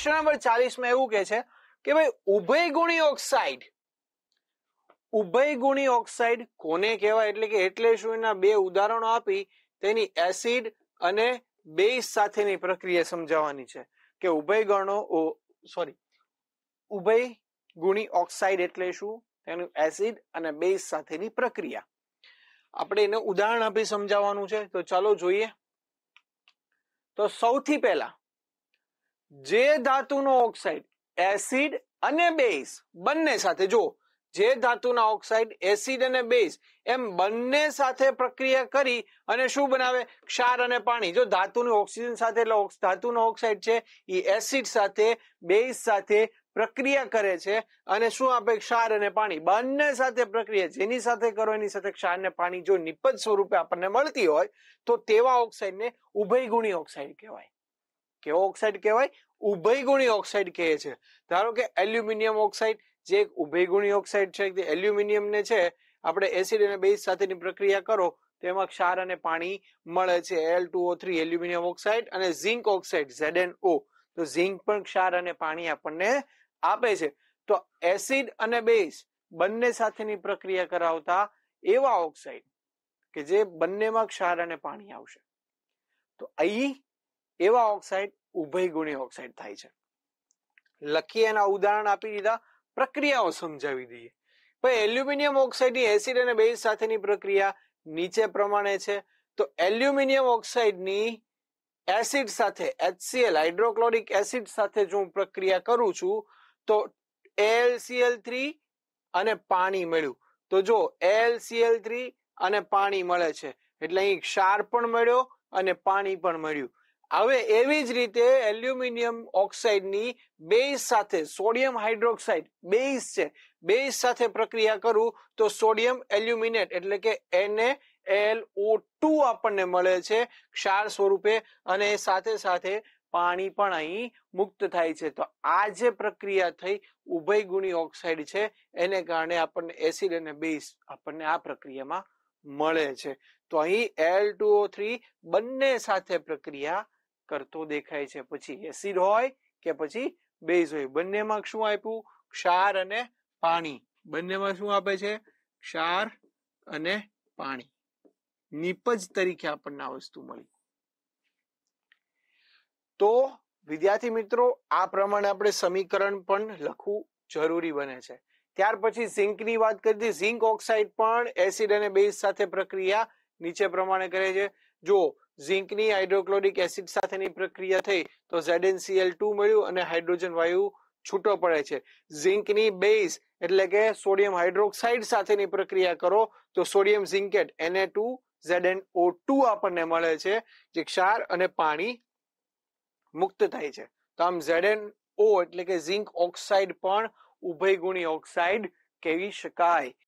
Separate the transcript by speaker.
Speaker 1: પ્રશ્ન નંબર ચાલીસમાં એવું કે છે કે ભાઈ ઉભય ઉભયગુણી ઓક્સાઇડ ઉભય ગુણી ઓક્સાઇડ કોને કહેવાય એટલે કે એટલે શું એના બે ઉદાહરણો આપી તેની એસિડ અને બેઝ સાથેની પ્રક્રિયા સમજાવવાની છે કે ઉભય ઉભયગણો સોરી ઉભય ગુણી ઓક્સાઇડ એટલે શું તેનું એસિડ અને બેઝ સાથેની પ્રક્રિયા આપણે એને ઉદાહરણ આપી સમજાવવાનું છે તો ચાલો જોઈએ તો સૌથી પહેલા જે ધાતુનો ઓક્સાઇડ એસિડ અને બેઝ બંને સાથે જો જે ધાતુના ઓક્સાઇડ એસિડ અને બેઝ એમ બંને સાથે પ્રક્રિયા કરી અને શું બનાવે ક્ષાર અને પાણી જો ધાતુનું ઓક્સિજન સાથે એટલે ધાતુનો ઓક્સાઇડ છે એ એસિડ સાથે બેઝ સાથે પ્રક્રિયા કરે છે અને શું આપે ક્ષાર અને પાણી બંને સાથે પ્રક્રિયા જેની સાથે કરો એની સાથે ક્ષાર ને પાણી જો નિપજ સ્વરૂપે આપણને મળતી હોય તો તેવા ઓક્સાઇડને ઉભયગુણી ઓક્સાઇડ કહેવાય કેવો ઓક્સાઇડ કહેવાય ઉભયગુણી ઓક્સાઇડ કહે છે ધારો કે એલ્યુમિનિયમ ઓક્સાઇડ જે એક ઉભયગુણી ઓક્સાઇડ છે એલ્યુમિનિયમને છે આપણે એસિડ અને બેઝ સાથેની પ્રક્રિયા કરો તેમાં ક્ષાર અને પાણી મળે છે L two O three aluminium oxide અને zinc oxide Z N O તો ઝિંક પણ ક્ષાર અને પાણી આપણને આપે છે તો એસિડ અને બેઝ બંને સાથેની પ્રક્રિયા કરાવતા એવા ઓક્સાઇડ કે જે બંનેમાં ક્ષાર અને પાણી આવશે તો અહીં એવા ઓક્સાઇડ ઉભય ઉભયગુણી ઓક્સાઇડ થાય છે લખી એના ઉદાહરણ આપી દીધા પ્રક્રિયાઓ સમજાવી દઈએ ભાઈ એલ્યુમિનિયમ ઓક્સાઇડની એસિડ અને બેઝ સાથેની પ્રક્રિયા નીચે પ્રમાણે છે તો એલ્યુમિનિયમ ઓક્સાઇડની એસિડ સાથે એચસીએલ હાઇડ્રોક્લોરિક એસિડ સાથે જો હું પ્રક્રિયા કરું છું તો એલસીએલ થ્રી અને પાણી મળ્યું તો જો એલસીએલ થ્રી અને પાણી મળે છે એટલે અહીં ક્ષાર પણ મળ્યો અને પાણી પણ મળ્યું હવે એવી જ રીતે એલ્યુમિનિયમ ઓક્સાઇડની બેઝ સાથે સોડિયમ હાઇડ્રોક્સાઇડ બેઝ છે બેઝ સાથે પ્રક્રિયા કરું તો સોડિયમ એલ્યુમિનેટ એટલે કે એને એલ ઓ ટુ આપણને મળે છે ક્ષાર સ્વરૂપે અને સાથે સાથે પાણી પણ અહીં મુક્ત થાય છે તો આ જે પ્રક્રિયા થઈ ઉભય ગુણી ઓક્સાઇડ છે એને કારણે આપણને એસિડ અને બેઝ આપણને આ પ્રક્રિયામાં મળે છે તો અહીં એલ ટુ થ્રી બંને સાથે પ્રક્રિયા કરતો દેખાય છે પછી એસિડ હોય કે પછી બેઝ હોય બંનેમાં શું આપ્યું ક્ષાર અને પાણી બંનેમાં શું આપે છે ક્ષાર અને પાણી નિપજ તરીકે આપણને આ વસ્તુ મળી તો વિદ્યાર્થી મિત્રો આ પ્રમાણે આપણે સમીકરણ પણ લખવું જરૂરી બને છે ત્યાર પછી ની વાત કરી ઝિંક ઓક્સાઇડ પણ એસિડ અને બેઝ સાથે પ્રક્રિયા નીચે પ્રમાણે કરે છે જો ઝીંકની હાઇડ્રોક્લોરિક એસિડ સાથેની પ્રક્રિયા થઈ તો ઝેડ ટુ મળ્યું અને હાઇડ્રોજન વાયુ છૂટો પડે છે ઝીંકની બેઝ એટલે કે સોડિયમ હાઇડ્રોક્સાઇડ સાથેની પ્રક્રિયા કરો તો sodium two Z N O two આપણને મળે છે જે ક્ષાર અને પાણી મુક્ત થાય છે તો આમ ઝેડ એન ઓ એટલે કે ઝિંક ઓક્સાઇડ પણ ઉભય ગુણી ઓક્સાઇડ કહેવી શકાય